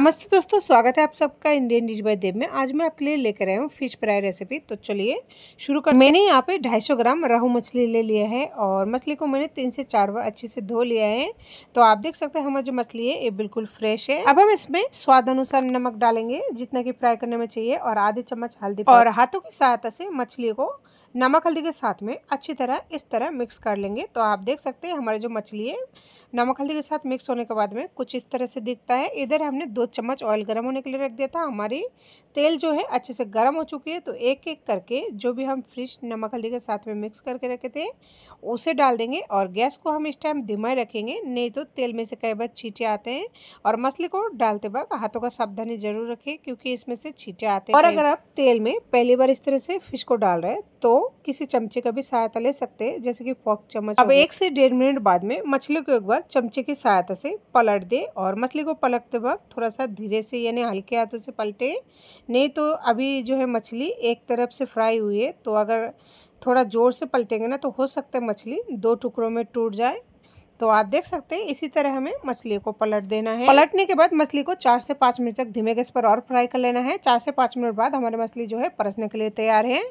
नमस्ते दोस्तों स्वागत है आप सबका इंडियन डिश बाय देव में आज मैं आपके लिए लेकर आया हूँ फिश फ्राई रेसिपी तो चलिए शुरू कर मैंने यहाँ पे 250 ग्राम रोहू मछली ले लिया है और मछली को मैंने तीन से चार बार अच्छे से धो लिया है तो आप देख सकते हैं हमारी जो मछली है ये बिल्कुल फ्रेश है अब हम इसमें स्वाद अनुसार नमक डालेंगे जितना की फ्राई करने में चाहिए और आधे चम्मच हल्दी और हाथों की सहायता से मछली को नमक हल्दी के साथ में अच्छी तरह इस तरह मिक्स कर लेंगे तो आप देख सकते हैं हमारे जो मछली है नमक हल्दी के साथ मिक्स होने के बाद में कुछ इस तरह से दिखता है इधर हमने दो चम्मच ऑयल गर्म होने के लिए रख दिया था हमारी तेल जो है अच्छे से गर्म हो चुकी है तो एक एक करके जो भी हम फ्रिश नमक हल्दी के साथ में मिक्स करके रखे थे उसे डाल देंगे और गैस को हम इस टाइम धीमा रखेंगे नहीं तो तेल में से कई बार छींटे आते हैं और मछली को डालते वक्त हाथों का सावधानी जरूर रखें क्योंकि इसमें से छींटे आते हैं और अगर आप तेल में पहली बार इस तरह से फिश को डाल रहे हैं तो किसी चमचे का भी सहायता ले सकते हैं जैसे कि फोक चम्मच अब एक से डेढ़ मिनट बाद में मछली को एक बार चमचे की सहायता से पलट दे और मछली को पलटते वक्त थोड़ा सा धीरे से यानी हल्के हाथों से पलटे नहीं तो अभी जो है मछली एक तरफ से फ्राई हुई है तो अगर थोड़ा ज़ोर से पलटेंगे ना तो हो सकता है मछली दो टुकड़ों में टूट जाए तो आप देख सकते हैं इसी तरह हमें मछली को पलट देना है पलटने के बाद मछली को चार से पाँच मिनट तक धीमे गैस पर और फ्राई कर लेना है चार से पाँच मिनट बाद हमारी मछली जो है परसने के लिए तैयार है